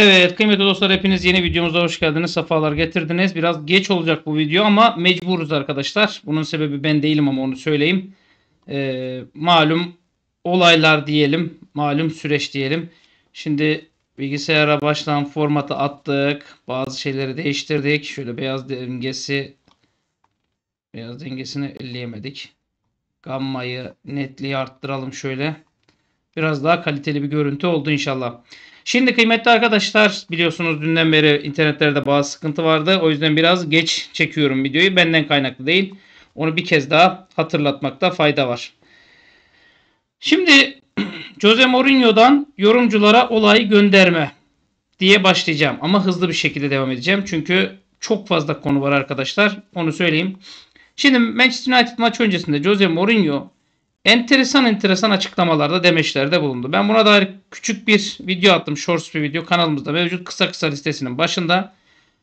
Evet kıymetli dostlar hepiniz yeni videomuza hoş geldiniz. Safalar getirdiniz. Biraz geç olacak bu video ama mecburuz arkadaşlar. Bunun sebebi ben değilim ama onu söyleyeyim. Ee, malum olaylar diyelim. Malum süreç diyelim. Şimdi bilgisayara baştan formatı attık. Bazı şeyleri değiştirdik. Şöyle beyaz dengesi beyaz dengesini elleyemedik. Gamma'yı netliği arttıralım şöyle. Biraz daha kaliteli bir görüntü oldu inşallah. Şimdi kıymetli arkadaşlar biliyorsunuz dünden beri internetlerde bazı sıkıntı vardı. O yüzden biraz geç çekiyorum videoyu. Benden kaynaklı değil. Onu bir kez daha hatırlatmakta fayda var. Şimdi Jose Mourinho'dan yorumculara olay gönderme diye başlayacağım. Ama hızlı bir şekilde devam edeceğim. Çünkü çok fazla konu var arkadaşlar. Onu söyleyeyim. Şimdi Manchester United maç öncesinde Jose Mourinho enteresan enteresan açıklamalarda demeçlerde bulundu. Ben buna dair küçük bir video attım. Shorts bir video kanalımızda mevcut kısa kısa listesinin başında.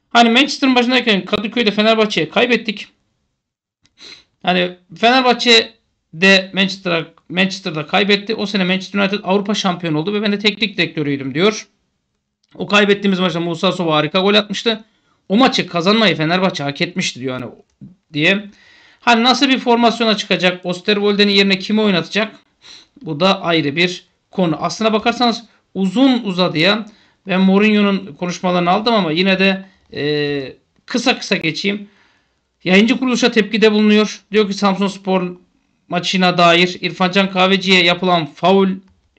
Hani Manchester'ın başındayken Kadıköy'de Fenerbahçe'ye kaybettik. Hani Fenerbahçe de Manchester'a Manchester'da kaybetti. O sene Manchester United Avrupa şampiyonu oldu ve ben de teknik direktörüydüm diyor. O kaybettiğimiz maçta Musa Sova harika gol atmıştı. O maçı kazanmayı Fenerbahçe hak etmişti diyor hani diye Hani nasıl bir formasyona çıkacak? Osterwolde'nin yerine kimi oynatacak? Bu da ayrı bir konu. Aslına bakarsanız uzun uzadıya ben Mourinho'nun konuşmalarını aldım ama yine de e, kısa kısa geçeyim. Yayıncı kuruluşa tepkide bulunuyor. Diyor ki Samsun Spor maçına dair İrfancan Kahveci'ye yapılan faul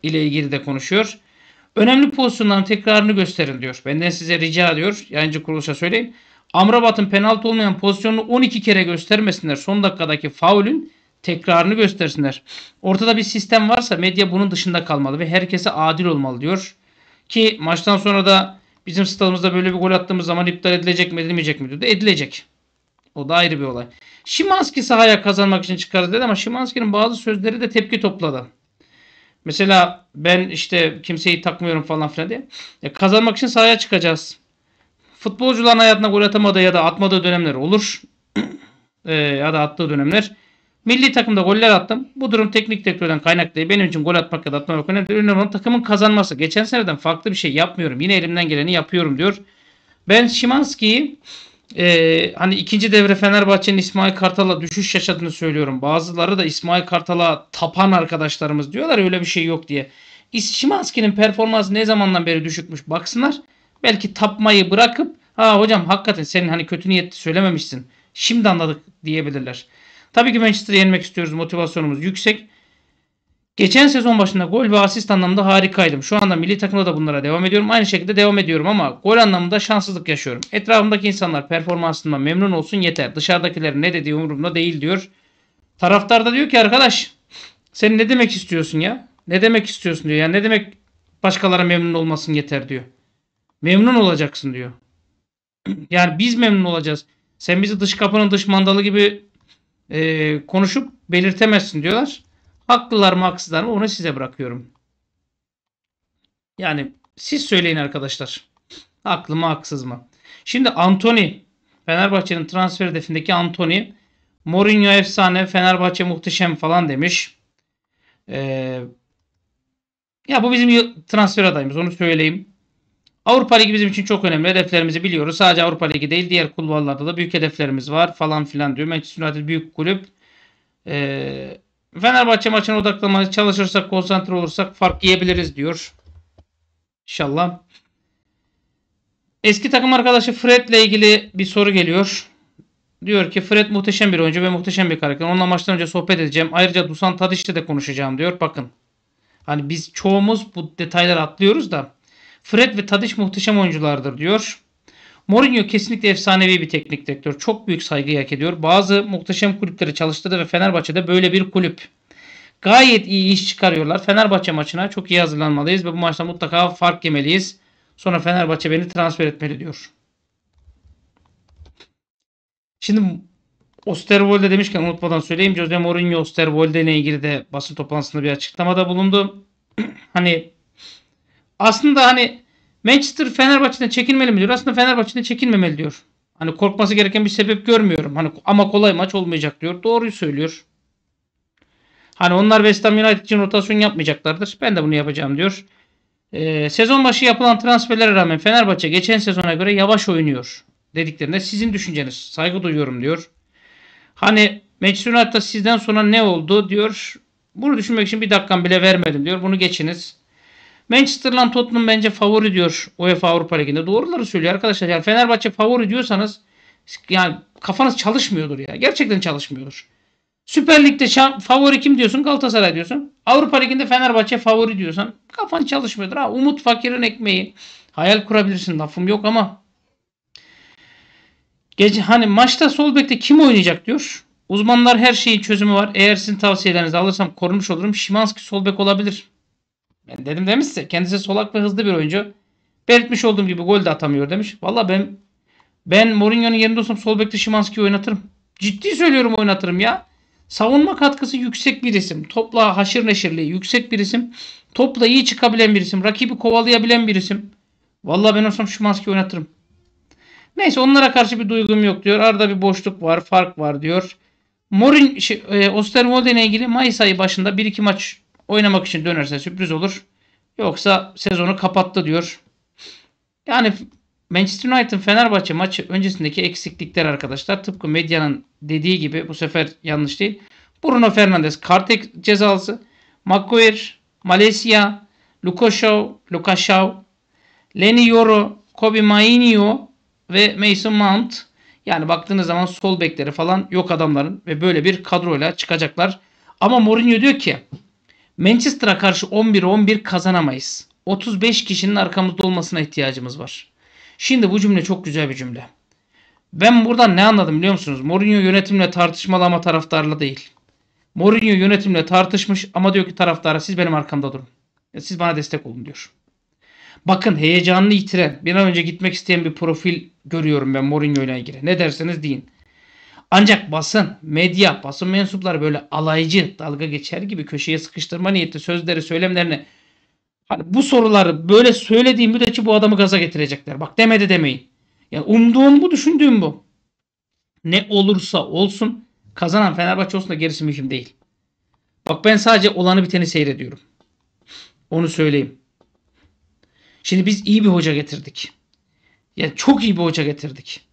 ile ilgili de konuşuyor. Önemli pozisyonların tekrarını gösterin diyor. Benden size rica diyor. Yayıncı kuruluşa söyleyin. Amrabat'ın penaltı olmayan pozisyonunu 12 kere göstermesinler. Son dakikadaki faulün tekrarını göstersinler. Ortada bir sistem varsa medya bunun dışında kalmalı ve herkese adil olmalı diyor. Ki maçtan sonra da bizim stadımızda böyle bir gol attığımız zaman iptal edilecek mi edilmeyecek mi diyordu. Edilecek. O da ayrı bir olay. Şimanski sahaya kazanmak için çıkardı dedi ama Şimanski'nin bazı sözleri de tepki topladı. Mesela ben işte kimseyi takmıyorum falan filan diye. Ya e, kazanmak için sahaya çıkacağız. Futbolcuların hayatına gol atamadığı ya da atmadığı dönemler olur. e, ya da attığı dönemler. Milli takımda goller attım. Bu durum teknik direktörden kaynaklı. Benim için gol atmak ya da atmamak önemli. Önemli olan takımın kazanması. Geçen seneden farklı bir şey yapmıyorum. Yine elimden geleni yapıyorum diyor. Ben Şimanski'yi e, hani ikinci devre Fenerbahçe'nin İsmail Kartal'a düşüş yaşadığını söylüyorum. Bazıları da İsmail Kartal'a tapan arkadaşlarımız diyorlar öyle bir şey yok diye. Şimanski'nin performansı ne zamandan beri düşükmüş baksınlar. Belki tapmayı bırakıp ha hocam hakikaten senin hani kötü niyetli söylememişsin. Şimdi anladık diyebilirler. Tabii ki Manchester'ı yenmek istiyoruz. Motivasyonumuz yüksek. Geçen sezon başında gol ve asist anlamında harikaydım. Şu anda milli takımda da bunlara devam ediyorum. Aynı şekilde devam ediyorum ama gol anlamında şanssızlık yaşıyorum. Etrafımdaki insanlar performansından memnun olsun yeter. Dışarıdakilerin ne dediği umurumda değil diyor. Taraftar da diyor ki arkadaş sen ne demek istiyorsun ya? Ne demek istiyorsun diyor. Yani ne demek başkaları memnun olmasın yeter diyor memnun olacaksın diyor. Yani biz memnun olacağız. Sen bizi dış kapının dış mandalı gibi e, konuşup belirtemezsin diyorlar. Haklılar mı haksızlar mı onu size bırakıyorum. Yani siz söyleyin arkadaşlar. Haklı mı haksız mı? Şimdi Anthony Fenerbahçe'nin transfer hedefindeki Anthony Mourinho efsane Fenerbahçe muhteşem falan demiş. Ee, ya bu bizim transfer adayımız onu söyleyeyim. Avrupa Ligi bizim için çok önemli. Hedeflerimizi biliyoruz. Sadece Avrupa Ligi değil diğer kulvarlarda da büyük hedeflerimiz var falan filan diyor. Manchester United büyük kulüp. Ee, Fenerbahçe maçına odaklanmaya çalışırsak, konsantre olursak fark yiyebiliriz diyor. İnşallah. Eski takım arkadaşı Fred ile ilgili bir soru geliyor. Diyor ki Fred muhteşem bir oyuncu ve muhteşem bir karakter. Onunla maçtan önce sohbet edeceğim. Ayrıca Dusan Tadic'le de konuşacağım diyor. Bakın. Hani biz çoğumuz bu detayları atlıyoruz da Fred ve Tadiç muhteşem oyunculardır diyor. Mourinho kesinlikle efsanevi bir teknik direktör. Çok büyük saygı hak ediyor. Bazı muhteşem kulüpleri çalıştırdı ve Fenerbahçe'de böyle bir kulüp. Gayet iyi iş çıkarıyorlar. Fenerbahçe maçına çok iyi hazırlanmalıyız ve bu maçta mutlaka fark yemeliyiz. Sonra Fenerbahçe beni transfer etmeli diyor. Şimdi Osterwolde demişken unutmadan söyleyeyim. Jose Mourinho Osterwolde ile ilgili de basın toplantısında bir açıklamada bulundu. hani aslında hani Manchester Fenerbahçe'den çekinmeli mi diyor. Aslında Fenerbahçe'den çekinmemeli diyor. Hani korkması gereken bir sebep görmüyorum. Hani ama kolay maç olmayacak diyor. Doğruyu söylüyor. Hani onlar West Ham United için rotasyon yapmayacaklardır. Ben de bunu yapacağım diyor. Ee, sezon başı yapılan transferlere rağmen Fenerbahçe geçen sezona göre yavaş oynuyor dediklerinde sizin düşünceniz. Saygı duyuyorum diyor. Hani Manchester United sizden sonra ne oldu diyor. Bunu düşünmek için bir dakikam bile vermedim diyor. Bunu geçiniz. Manchester'la Tottenham bence favori diyor UEFA Avrupa Ligi'nde. Doğruları söylüyor arkadaşlar. Yani Fenerbahçe favori diyorsanız yani kafanız çalışmıyordur ya. Gerçekten çalışmıyordur. Süper Lig'de favori kim diyorsun? Galatasaray diyorsun. Avrupa Ligi'nde Fenerbahçe favori diyorsan kafan çalışmıyordur. Ha, umut fakirin ekmeği. Hayal kurabilirsin lafım yok ama Gece hani maçta sol bekte kim oynayacak diyor. Uzmanlar her şeyin çözümü var. Eğer sizin tavsiyelerinizi alırsam korunmuş olurum. Şimanski sol bek olabilir. Yani dedim demiş size kendisi solak ve hızlı bir oyuncu. Belirtmiş olduğum gibi gol de atamıyor demiş. Valla ben ben Mourinho'nun yerinde olsam sol bekte Şimanski'yi oynatırım. Ciddi söylüyorum oynatırım ya. Savunma katkısı yüksek bir isim. Topla haşır neşirliği yüksek bir isim. Topla iyi çıkabilen bir isim. Rakibi kovalayabilen bir isim. Valla ben olsam Şimanski'yi oynatırım. Neyse onlara karşı bir duygum yok diyor. Arada bir boşluk var, fark var diyor. Morin şey, e, Osterwolde ile ilgili Mayıs ayı başında 1-2 maç Oynamak için dönerse sürpriz olur. Yoksa sezonu kapattı diyor. Yani Manchester United Fenerbahçe maçı öncesindeki eksiklikler arkadaşlar tıpkı medyanın dediği gibi bu sefer yanlış değil. Bruno Fernandes Kartek cezası, Maguire, Malezya, Lukashov, Lukashov, Leni Yoro, Kobe Mainio ve Mason Mount. Yani baktığınız zaman sol bekleri falan yok adamların ve böyle bir kadroyla çıkacaklar. Ama Mourinho diyor ki Manchester'a karşı 11-11 kazanamayız. 35 kişinin arkamızda olmasına ihtiyacımız var. Şimdi bu cümle çok güzel bir cümle. Ben buradan ne anladım biliyor musunuz? Mourinho yönetimle tartışmalı ama taraftarla değil. Mourinho yönetimle tartışmış ama diyor ki taraftara siz benim arkamda durun. Siz bana destek olun diyor. Bakın heyecanını yitiren, bir an önce gitmek isteyen bir profil görüyorum ben Mourinho ile ilgili. Ne derseniz deyin. Ancak basın, medya, basın mensupları böyle alaycı dalga geçer gibi köşeye sıkıştırma niyeti sözleri, söylemlerini hani bu soruları böyle söylediğim müddetçe bu adamı gaza getirecekler. Bak demedi demeyin. Yani umduğum bu, düşündüğüm bu. Ne olursa olsun kazanan Fenerbahçe olsun da gerisi mühim değil. Bak ben sadece olanı biteni seyrediyorum. Onu söyleyeyim. Şimdi biz iyi bir hoca getirdik. Yani çok iyi bir hoca getirdik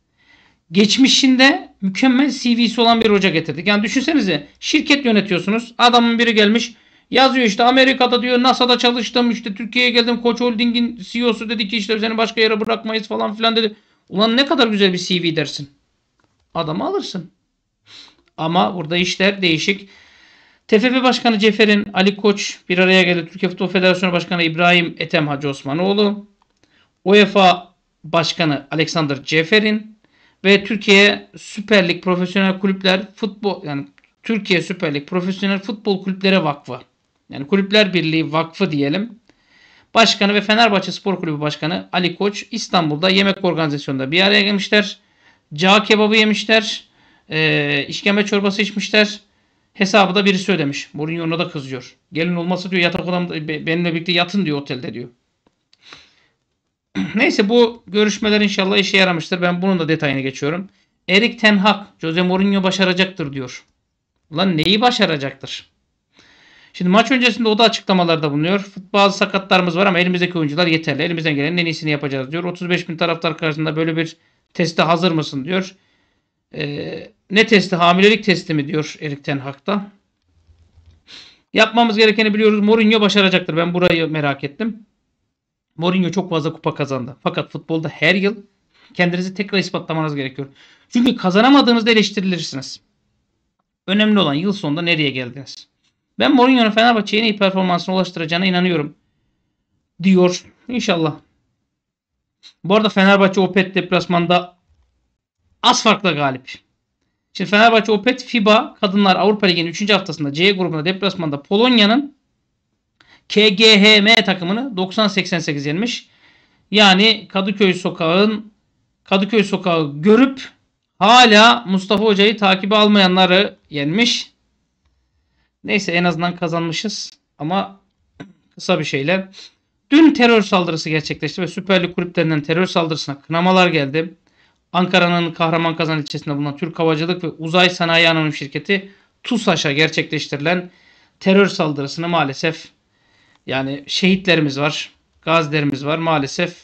geçmişinde mükemmel CV'si olan bir hoca getirdik. Yani düşünsenize şirket yönetiyorsunuz. Adamın biri gelmiş yazıyor işte Amerika'da diyor NASA'da çalıştım işte Türkiye'ye geldim Koç Holding'in CEO'su dedi ki işte seni başka yere bırakmayız falan filan dedi. Ulan ne kadar güzel bir CV dersin. Adamı alırsın. Ama burada işler değişik. TFF Başkanı Cefer'in Ali Koç bir araya geldi. Türkiye Futbol Federasyonu Başkanı İbrahim Ethem Hacı Osmanoğlu. UEFA Başkanı Alexander Cefer'in ve Türkiye Süper Lig Profesyonel Kulüpler Futbol yani Türkiye Süper Lig Profesyonel Futbol Kulüpleri Vakfı. Yani Kulüpler Birliği Vakfı diyelim. Başkanı ve Fenerbahçe Spor Kulübü Başkanı Ali Koç İstanbul'da yemek organizasyonunda bir araya gelmişler. ca kebabı yemişler. E, işkembe çorbası içmişler. Hesabı da birisi ödemiş. Mourinho ona da kızıyor. Gelin olması diyor yatak odamda benimle birlikte yatın diyor otelde diyor. Neyse bu görüşmeler inşallah işe yaramıştır. Ben bunun da detayını geçiyorum. Erik Ten Hag, Jose Mourinho başaracaktır diyor. Ulan neyi başaracaktır? Şimdi maç öncesinde o da açıklamalarda bulunuyor. Bazı sakatlarımız var ama elimizdeki oyuncular yeterli. Elimizden gelenin en iyisini yapacağız diyor. 35 bin taraftar karşısında böyle bir teste hazır mısın diyor. Ee, ne testi? Hamilelik testi mi diyor Erik Ten Hag'da. Yapmamız gerekeni biliyoruz. Mourinho başaracaktır. Ben burayı merak ettim. Mourinho çok fazla kupa kazandı. Fakat futbolda her yıl kendinizi tekrar ispatlamanız gerekiyor. Çünkü kazanamadığınızda eleştirilirsiniz. Önemli olan yıl sonunda nereye geldiniz. Ben Mourinho'nun Fenerbahçe'ye en iyi performansına ulaştıracağına inanıyorum. Diyor. İnşallah. Bu arada Fenerbahçe Opet deplasmanda az farkla galip. Şimdi Fenerbahçe Opet FIBA Kadınlar Avrupa Ligi'nin 3. haftasında C grubunda deplasmanda Polonya'nın KGHM takımını 90-88 yenmiş. Yani Kadıköy Sokağı'nın Kadıköy Sokağı görüp hala Mustafa Hoca'yı takibi almayanları yenmiş. Neyse en azından kazanmışız ama kısa bir şeyle. Dün terör saldırısı gerçekleşti ve Süper Lig kulüplerinden terör saldırısına kınamalar geldi. Ankara'nın kahraman kazan ilçesinde bulunan Türk Havacılık ve Uzay Sanayi Anonim Şirketi TUSAŞ'a gerçekleştirilen terör saldırısını maalesef yani şehitlerimiz var, gazilerimiz var. Maalesef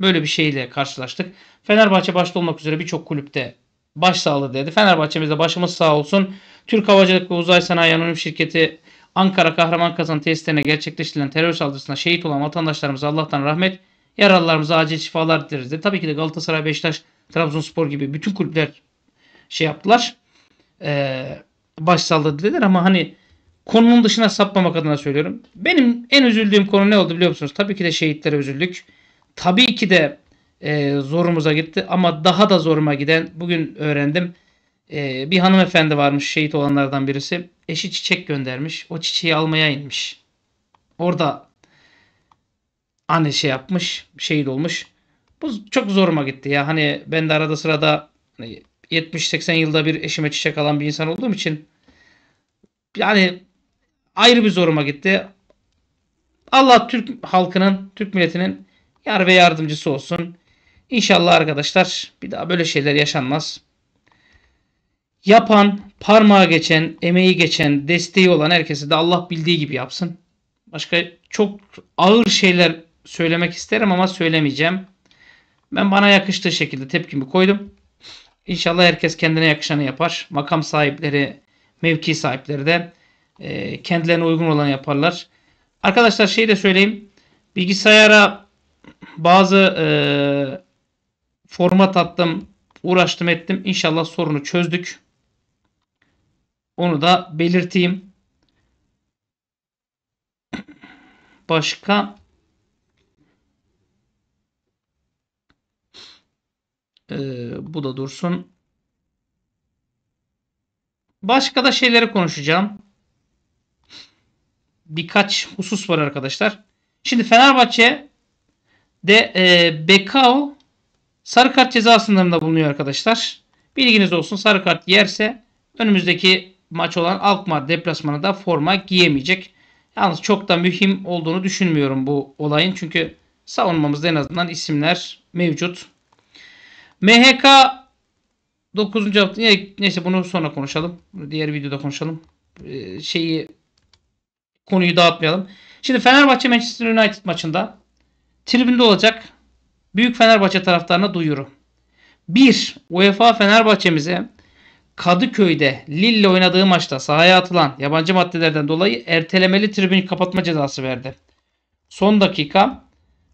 böyle bir şeyle karşılaştık. Fenerbahçe başta olmak üzere birçok kulüpte başsağlığı dedi. Fenerbahçemiz de başımız sağ olsun. Türk Havacılık ve Uzay Sanayi Anonim Şirketi Ankara Kahraman Kazan tesislerine gerçekleştirilen terör saldırısına şehit olan vatandaşlarımıza Allah'tan rahmet, yaralılarımıza acil şifalar dileriz dedi. Tabii ki de Galatasaray, Beşiktaş, Trabzonspor gibi bütün kulüpler şey yaptılar. Ee, başsağlığı dediler ama hani konunun dışına sapmamak adına söylüyorum. Benim en üzüldüğüm konu ne oldu biliyor musunuz? Tabii ki de şehitlere üzüldük. Tabii ki de e, zorumuza gitti ama daha da zoruma giden bugün öğrendim. E, bir hanımefendi varmış şehit olanlardan birisi. Eşi çiçek göndermiş. O çiçeği almaya inmiş. Orada anne şey yapmış, şehit olmuş. Bu çok zoruma gitti ya. Hani ben de arada sırada 70-80 hani yılda bir eşime çiçek alan bir insan olduğum için yani ayrı bir zoruma gitti. Allah Türk halkının, Türk milletinin yar ve yardımcısı olsun. İnşallah arkadaşlar bir daha böyle şeyler yaşanmaz. Yapan, parmağı geçen, emeği geçen, desteği olan herkesi de Allah bildiği gibi yapsın. Başka çok ağır şeyler söylemek isterim ama söylemeyeceğim. Ben bana yakıştığı şekilde tepkimi koydum. İnşallah herkes kendine yakışanı yapar. Makam sahipleri, mevki sahipleri de e, kendilerine uygun olan yaparlar. Arkadaşlar şey de söyleyeyim. Bilgisayara bazı e, format attım, uğraştım ettim. İnşallah sorunu çözdük. Onu da belirteyim. Başka ee, bu da dursun. Başka da şeyleri konuşacağım birkaç husus var arkadaşlar. Şimdi Fenerbahçe de e, Bekao sarı kart ceza sınırında bulunuyor arkadaşlar. Bilginiz olsun sarı kart yerse önümüzdeki maç olan Alkmaar deplasmanı da forma giyemeyecek. Yalnız çok da mühim olduğunu düşünmüyorum bu olayın. Çünkü savunmamızda en azından isimler mevcut. MHK 9. hafta neyse bunu sonra konuşalım. Diğer videoda konuşalım. Ee, şeyi konuyu dağıtmayalım. Şimdi Fenerbahçe Manchester United maçında tribünde olacak büyük Fenerbahçe taraftarına duyuru. 1. UEFA Fenerbahçe'mize Kadıköy'de Lille oynadığı maçta sahaya atılan yabancı maddelerden dolayı ertelemeli tribün kapatma cezası verdi. Son dakika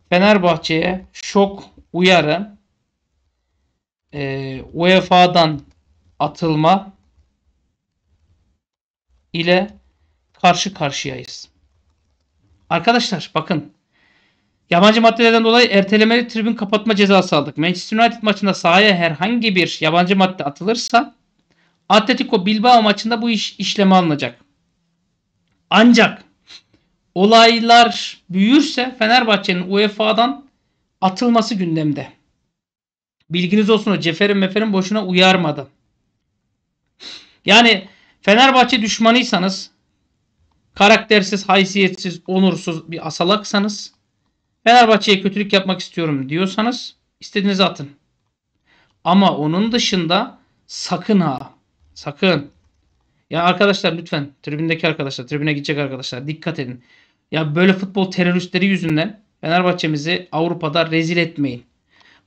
Fenerbahçe'ye şok uyarı e, UEFA'dan atılma ile karşı karşıyayız. Arkadaşlar bakın. Yabancı maddelerden dolayı ertelemeli tribün kapatma cezası aldık. Manchester United maçında sahaya herhangi bir yabancı madde atılırsa Atletico Bilbao maçında bu iş işleme alınacak. Ancak olaylar büyürse Fenerbahçe'nin UEFA'dan atılması gündemde. Bilginiz olsun o Cefer'in Mefer'in boşuna uyarmadı. Yani Fenerbahçe düşmanıysanız karaktersiz, haysiyetsiz, onursuz bir asalaksanız, Fenerbahçe'ye kötülük yapmak istiyorum diyorsanız istediğinizi atın. Ama onun dışında sakın ha, sakın. Ya arkadaşlar lütfen tribündeki arkadaşlar, tribüne gidecek arkadaşlar dikkat edin. Ya böyle futbol teröristleri yüzünden Fenerbahçe'mizi Avrupa'da rezil etmeyin.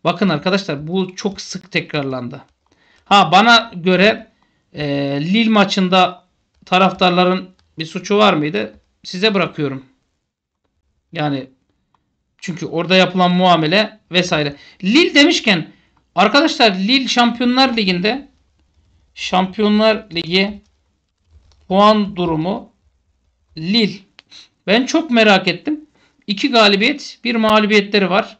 Bakın arkadaşlar bu çok sık tekrarlandı. Ha bana göre e, Lille maçında taraftarların bir suçu var mıydı? Size bırakıyorum. Yani çünkü orada yapılan muamele vesaire. Lille demişken arkadaşlar Lille Şampiyonlar Ligi'nde Şampiyonlar Ligi puan durumu Lille. Ben çok merak ettim. İki galibiyet, bir mağlubiyetleri var.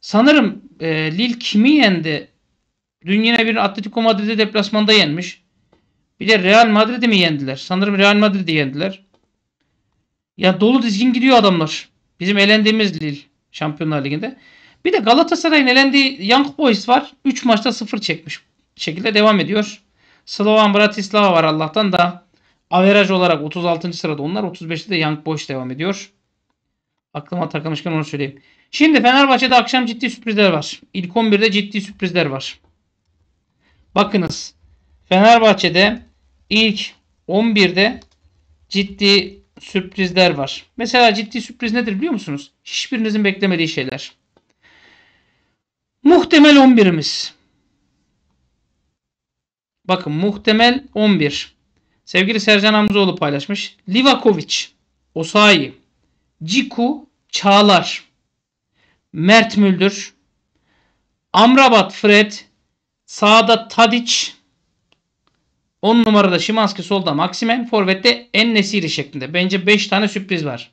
Sanırım e, Lille kimi yendi? Dün yine bir Atletico Madrid'e deplasmanda yenmiş. Bir de Real Madrid'i mi yendiler? Sanırım Real Madrid'i yendiler. Ya dolu dizgin gidiyor adamlar. Bizim elendiğimiz Lille Şampiyonlar Ligi'nde. Bir de Galatasaray'ın elendiği Young Boys var. 3 maçta 0 çekmiş şekilde devam ediyor. Slovan Bratislava var Allah'tan da. Averaj olarak 36. sırada onlar. 35'te de Young Boys devam ediyor. Aklıma takılmışken onu söyleyeyim. Şimdi Fenerbahçe'de akşam ciddi sürprizler var. İlk 11'de ciddi sürprizler var. Bakınız. Fenerbahçe'de ilk 11'de ciddi sürprizler var. Mesela ciddi sürpriz nedir biliyor musunuz? Hiçbirinizin beklemediği şeyler. Muhtemel 11'imiz. Bakın muhtemel 11. Sevgili Sercan Hamzoğlu paylaşmış. Livakovic, Osayi, Ciku, Çağlar, Mert Müldür, Amrabat Fred, sağda Tadic, 10 numarada Şimanski solda Maximen, forvette en Ennesiri şeklinde. Bence 5 tane sürpriz var.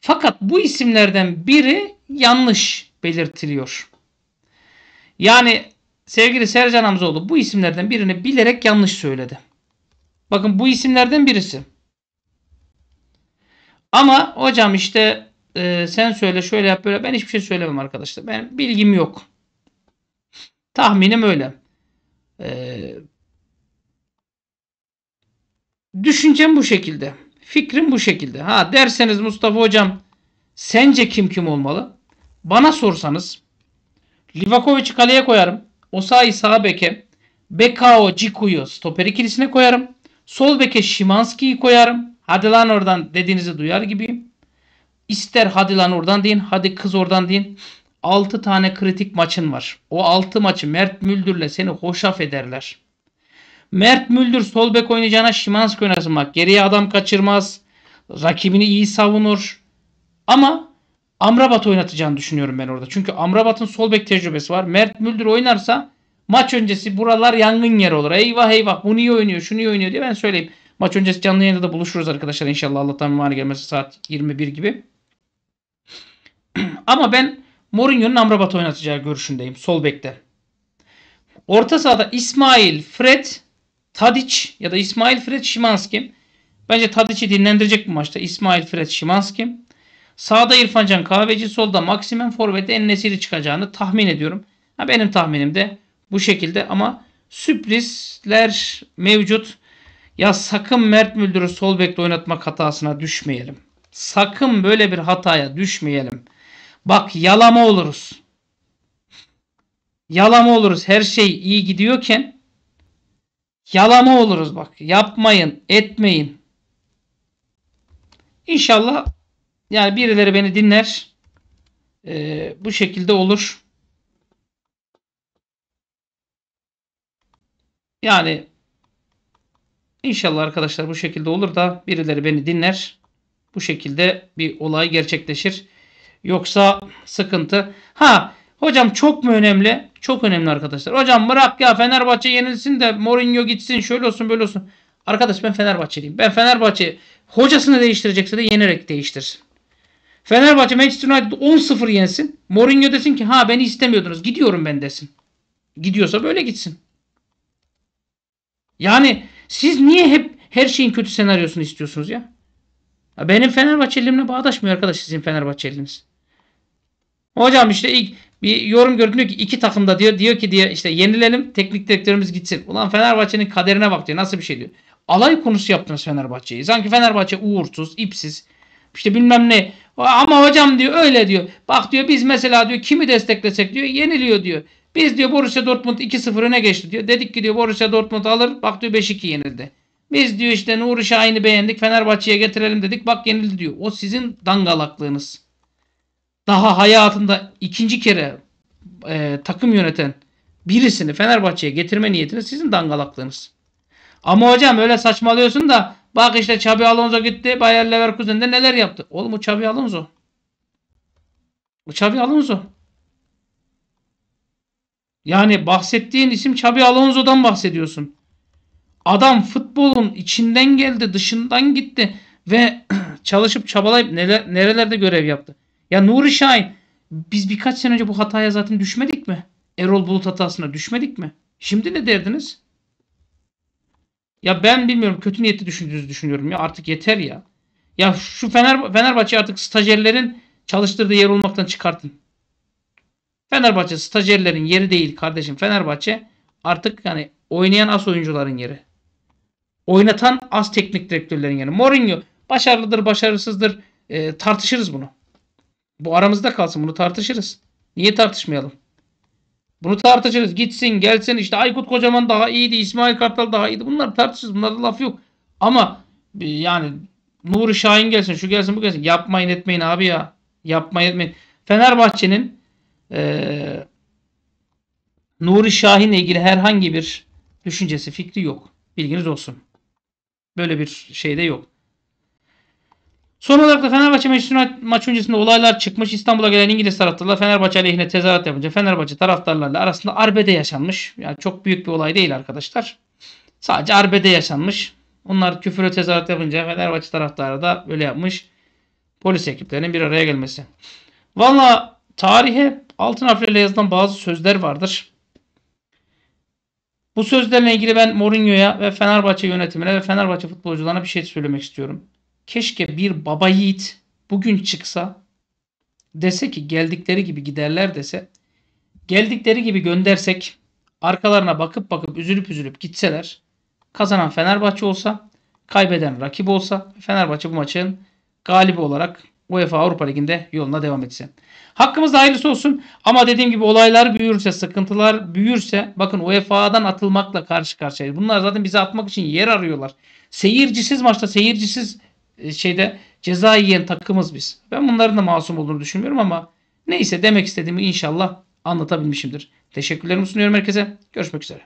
Fakat bu isimlerden biri yanlış belirtiliyor. Yani sevgili Sercan Hamzoğlu bu isimlerden birini bilerek yanlış söyledi. Bakın bu isimlerden birisi. Ama hocam işte e, sen söyle şöyle yap böyle ben hiçbir şey söylemem arkadaşlar. Ben bilgim yok. Tahminim öyle. E, Düşüncem bu şekilde. Fikrim bu şekilde. Ha derseniz Mustafa hocam sence kim kim olmalı? Bana sorsanız Livakovic'i kaleye koyarım. Osayi sağ beke. Bekao Ciku'yu stoper ikilisine koyarım. Sol beke Şimanski'yi koyarım. Hadi lan oradan dediğinizi duyar gibiyim. İster hadi lan oradan deyin. Hadi kız oradan deyin. 6 tane kritik maçın var. O 6 maçı Mert Müldür'le seni hoşaf ederler. Mert Müldür sol bek oynayacağına Şimanski oynasın bak. Geriye adam kaçırmaz. Rakibini iyi savunur. Ama Amrabat oynatacağını düşünüyorum ben orada. Çünkü Amrabat'ın sol bek tecrübesi var. Mert Müldür oynarsa maç öncesi buralar yangın yeri olur. Eyvah eyvah bu niye oynuyor şunu niye oynuyor diye ben söyleyeyim. Maç öncesi canlı yayında da buluşuruz arkadaşlar inşallah Allah'tan mani gelmesi saat 21 gibi. Ama ben Mourinho'nun Amrabat oynatacağı görüşündeyim sol bekte. Orta sahada İsmail, Fred, Tadiç ya da İsmail Fred Şimanski. Bence Tadiç'i dinlendirecek bu maçta İsmail Fred Şimanski. Sağda İrfancan Kahveci, solda Maksimum en Ennesiri çıkacağını tahmin ediyorum. Ha, benim tahminim de bu şekilde ama sürprizler mevcut. Ya sakın Mert Müldür'ü sol bekle oynatmak hatasına düşmeyelim. Sakın böyle bir hataya düşmeyelim. Bak yalama oluruz. Yalama oluruz. Her şey iyi gidiyorken Yalama oluruz bak. Yapmayın, etmeyin. İnşallah yani birileri beni dinler. Ee, bu şekilde olur. Yani inşallah arkadaşlar bu şekilde olur da birileri beni dinler. Bu şekilde bir olay gerçekleşir. Yoksa sıkıntı. Ha hocam çok mu önemli? Çok önemli arkadaşlar. Hocam bırak ya Fenerbahçe yenilsin de Mourinho gitsin şöyle olsun böyle olsun. Arkadaş ben Fenerbahçeliyim. Ben Fenerbahçe hocasını değiştirecekse de yenerek değiştirsin. Fenerbahçe Manchester United 10-0 yensin. Mourinho desin ki ha beni istemiyordunuz gidiyorum ben desin. Gidiyorsa böyle gitsin. Yani siz niye hep her şeyin kötü senaryosunu istiyorsunuz ya? Benim Fenerbahçeliğimle bağdaşmıyor arkadaş sizin Fenerbahçeliğiniz. Hocam işte ilk bir yorum gördüm diyor ki iki takımda diyor diyor ki diye işte yenilelim teknik direktörümüz gitsin. Ulan Fenerbahçe'nin kaderine bak diyor. Nasıl bir şey diyor. Alay konusu yaptınız Fenerbahçe'yi. Sanki Fenerbahçe uğursuz, ipsiz. İşte bilmem ne. Ama hocam diyor öyle diyor. Bak diyor biz mesela diyor kimi desteklesek diyor yeniliyor diyor. Biz diyor Borussia Dortmund 2-0 öne geçti diyor. Dedik ki diyor Borussia Dortmund alır. Bak diyor 5-2 yenildi. Biz diyor işte Nuri Şahin'i beğendik. Fenerbahçe'ye getirelim dedik. Bak yenildi diyor. O sizin dangalaklığınız daha hayatında ikinci kere e, takım yöneten birisini Fenerbahçe'ye getirme niyetiniz sizin dangalaklığınız. Ama hocam öyle saçmalıyorsun da bak işte Xabi Alonso gitti Bayer Leverkusen'de neler yaptı. Oğlum o Xabi Alonso. O Xabi Alonso. Yani bahsettiğin isim Xabi Alonso'dan bahsediyorsun. Adam futbolun içinden geldi, dışından gitti ve çalışıp çabalayıp neler, nerelerde görev yaptı. Ya Nuri Şahin biz birkaç sene önce bu hataya zaten düşmedik mi? Erol Bulut hatasına düşmedik mi? Şimdi ne derdiniz? Ya ben bilmiyorum kötü niyetli düşündüğünüzü düşünüyorum ya artık yeter ya. Ya şu Fener, Fenerbahçe artık stajyerlerin çalıştırdığı yer olmaktan çıkartın. Fenerbahçe stajyerlerin yeri değil kardeşim. Fenerbahçe artık yani oynayan az oyuncuların yeri. Oynatan az teknik direktörlerin yeri. Mourinho başarılıdır başarısızdır e, tartışırız bunu. Bu aramızda kalsın. Bunu tartışırız. Niye tartışmayalım? Bunu tartışırız. Gitsin gelsin işte Aykut Kocaman daha iyiydi. İsmail Kartal daha iyiydi. Bunlar tartışırız. Bunlarda laf yok. Ama e, yani Nuri Şahin gelsin şu gelsin bu gelsin. Yapmayın etmeyin abi ya. Yapmayın etmeyin. Fenerbahçe'nin ee, Nuri Şahin'le ilgili herhangi bir düşüncesi fikri yok. Bilginiz olsun. Böyle bir şey de yok. Son olarak da Fenerbahçe Manchester maç öncesinde olaylar çıkmış. İstanbul'a gelen İngiliz taraftarlar Fenerbahçe aleyhine tezahürat yapınca Fenerbahçe taraftarlarla arasında arbede yaşanmış. Yani çok büyük bir olay değil arkadaşlar. Sadece arbede yaşanmış. Onlar küfüre tezahürat yapınca Fenerbahçe taraftarı da böyle yapmış. Polis ekiplerinin bir araya gelmesi. Valla tarihe altın harflerle yazılan bazı sözler vardır. Bu sözlerle ilgili ben Mourinho'ya ve Fenerbahçe yönetimine ve Fenerbahçe futbolcularına bir şey söylemek istiyorum. Keşke bir baba yiğit bugün çıksa dese ki geldikleri gibi giderler dese geldikleri gibi göndersek arkalarına bakıp bakıp üzülüp üzülüp gitseler kazanan Fenerbahçe olsa kaybeden rakip olsa Fenerbahçe bu maçın galibi olarak UEFA Avrupa Ligi'nde yoluna devam etsin. Hakkımızda hayırlısı olsun ama dediğim gibi olaylar büyürse, sıkıntılar büyürse bakın UEFA'dan atılmakla karşı karşıya. Bunlar zaten bizi atmak için yer arıyorlar. Seyircisiz maçta seyircisiz e, şeyde ceza yiyen takımız biz. Ben bunların da masum olduğunu düşünmüyorum ama neyse demek istediğimi inşallah anlatabilmişimdir. Teşekkürlerimi sunuyorum herkese. Görüşmek üzere.